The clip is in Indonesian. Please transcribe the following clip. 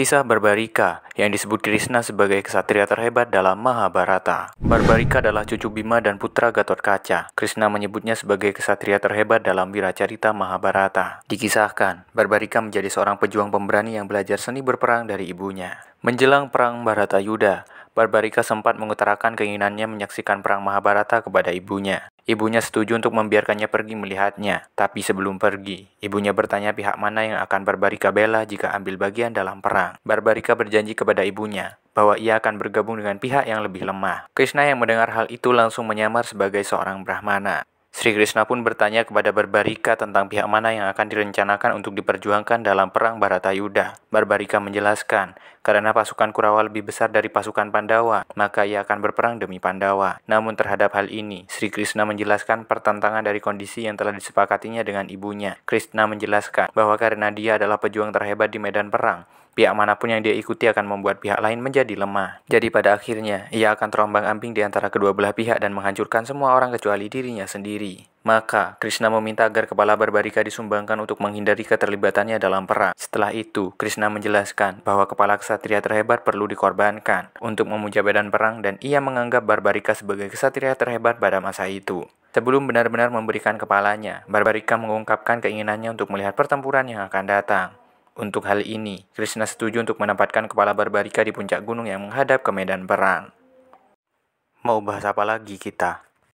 Kisah Barbarika yang disebut Krishna sebagai kesatria terhebat dalam Mahabharata. Barbarika adalah cucu Bima dan putra Gatot Kaca. Krishna menyebutnya sebagai kesatria terhebat dalam Wiracarita Mahabharata. Dikisahkan, Barbarika menjadi seorang pejuang pemberani yang belajar seni berperang dari ibunya. Menjelang perang Yuda, Barbarika sempat mengutarakan keinginannya menyaksikan perang Mahabharata kepada ibunya. Ibunya setuju untuk membiarkannya pergi melihatnya, tapi sebelum pergi, ibunya bertanya pihak mana yang akan Barbarika bela jika ambil bagian dalam perang. Barbarika berjanji kepada ibunya bahwa ia akan bergabung dengan pihak yang lebih lemah. Krishna yang mendengar hal itu langsung menyamar sebagai seorang Brahmana. Sri Krishna pun bertanya kepada Barbarika tentang pihak mana yang akan direncanakan untuk diperjuangkan dalam perang Baratayuda. Barbarika menjelaskan, karena pasukan Kurawa lebih besar dari pasukan Pandawa, maka ia akan berperang demi Pandawa. Namun terhadap hal ini, Sri Krishna menjelaskan pertentangan dari kondisi yang telah disepakatinya dengan ibunya. Krishna menjelaskan bahwa karena dia adalah pejuang terhebat di medan perang, Pihak manapun yang dia ikuti akan membuat pihak lain menjadi lemah. Jadi pada akhirnya, ia akan terombang-ambing di antara kedua belah pihak dan menghancurkan semua orang kecuali dirinya sendiri. Maka, Krishna meminta agar kepala Barbarika disumbangkan untuk menghindari keterlibatannya dalam perang. Setelah itu, Krishna menjelaskan bahwa kepala kesatria terhebat perlu dikorbankan untuk memuja badan perang dan ia menganggap Barbarika sebagai kesatria terhebat pada masa itu. Sebelum benar-benar memberikan kepalanya, Barbarika mengungkapkan keinginannya untuk melihat pertempuran yang akan datang. Untuk hal ini, Krishna setuju untuk menempatkan kepala Barbarika di puncak gunung yang menghadap ke medan perang. Mau bahas apa lagi kita?